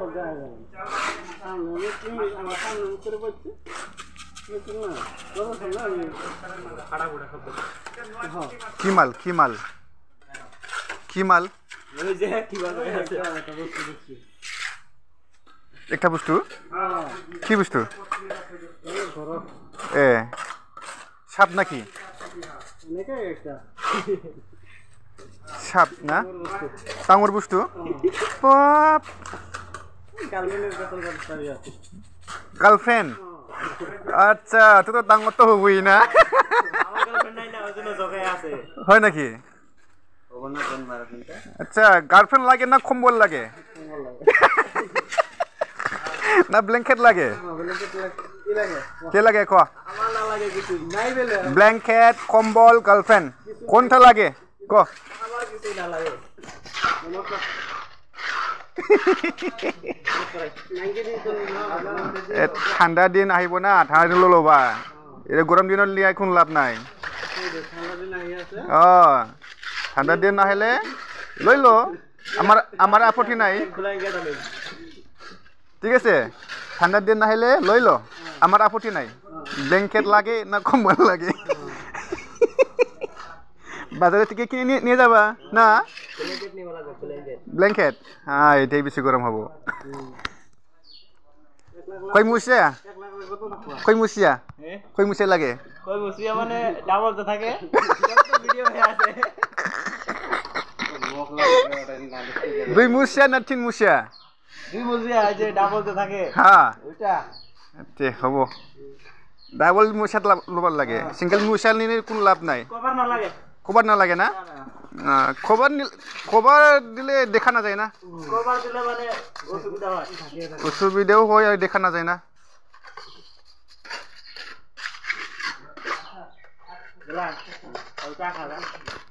কি মাল কি মাল কি মাল একটা বস্তু কি বস্তু এ সাপ নাকি সাপ না ডাঙর বস্তু গাৰ্লফ্ৰেণ্ড আচ্ছা তোৰ ডাঙৰটো হবই না হয় নেকি আচ্ছা গাৰ্লফ্ৰেণ্ড লাগে না কম্বল লাগে না ব্লেংকেট লাগে কে লাগে কোৱা ব্লেংকেট কম্বল গাৰ্লফ্ৰেণ্ড কোনটা লাগে কোৱা ঠাণ্ডা দিন আহিব না ঠাণ্ডা দিন লৈ ল'বা এতিয়া গৰম দিনত নিয়াই কোনো লাভ নাই অঁ ঠাণ্ডা দিন আহিলে লৈ লওঁ আমাৰ আমাৰ আপত্তি নাই ঠিক আছে ঠাণ্ডা দিন আহিলে লৈ লওঁ আমাৰ আপত্তি নাই ব্লেংকেট লাগে না কম্বল লাগে বাজারে থেকে কিনে নিয়ে যাবা না ব্ল্যাঙ্কেট হ্যাঁ এটাই বেশি গরম হব কই মুসিয়া কই মুসিয়া কই মুসিয়া লাগে কই মুসিয়া মানে ডাবল তো থাকে ভিডিও হে আছে দুই মুসিয়া না তিন মুসিয়া দুই মুসিয়া আছে ডাবল তো থাকে হ্যাঁ ওটা তে হব ডাবল মুসিয়া লাভ লাগে সিঙ্গেল মুসিয়া নিয়ে কোনো লাভ নাই কভার না লাগে ক'বাত নালাগে না ক'বাত ক'বাৰ দিলে দেখা নাযায় না অসুবিধাও হয় দেখা নাযায় না